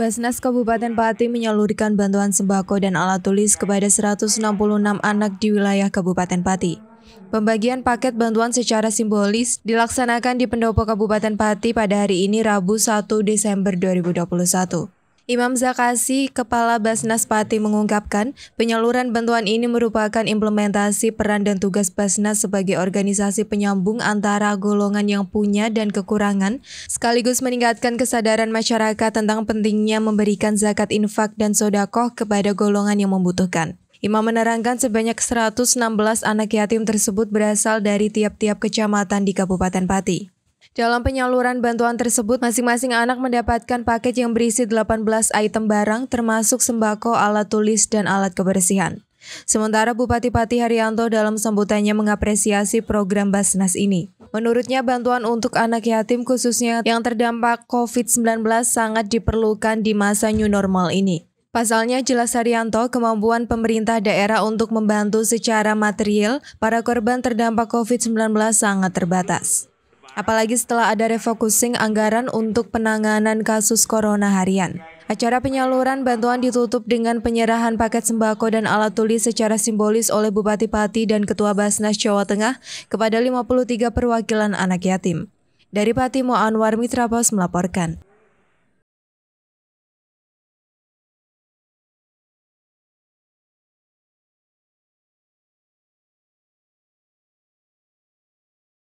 Basnas Kabupaten Pati menyalurkan bantuan sembako dan alat tulis kepada 166 anak di wilayah Kabupaten Pati. Pembagian paket bantuan secara simbolis dilaksanakan di Pendopo Kabupaten Pati pada hari ini Rabu 1 Desember 2021. Imam Zakasi, Kepala Basnas Pati mengungkapkan, penyaluran bantuan ini merupakan implementasi peran dan tugas Basnas sebagai organisasi penyambung antara golongan yang punya dan kekurangan, sekaligus meningkatkan kesadaran masyarakat tentang pentingnya memberikan zakat infak dan sodakoh kepada golongan yang membutuhkan. Imam menerangkan sebanyak 116 anak yatim tersebut berasal dari tiap-tiap kecamatan di Kabupaten Pati. Dalam penyaluran bantuan tersebut, masing-masing anak mendapatkan paket yang berisi 18 item barang termasuk sembako, alat tulis, dan alat kebersihan. Sementara Bupati Pati Haryanto dalam sambutannya mengapresiasi program Basnas ini. Menurutnya bantuan untuk anak yatim khususnya yang terdampak COVID-19 sangat diperlukan di masa new normal ini. Pasalnya jelas Haryanto kemampuan pemerintah daerah untuk membantu secara material para korban terdampak COVID-19 sangat terbatas. Apalagi setelah ada refocusing anggaran untuk penanganan kasus corona harian. Acara penyaluran bantuan ditutup dengan penyerahan paket sembako dan alat tulis secara simbolis oleh Bupati Pati dan Ketua Basnas Jawa Tengah kepada 53 perwakilan anak yatim. Dari Patimo Anwar Mitra Pos melaporkan.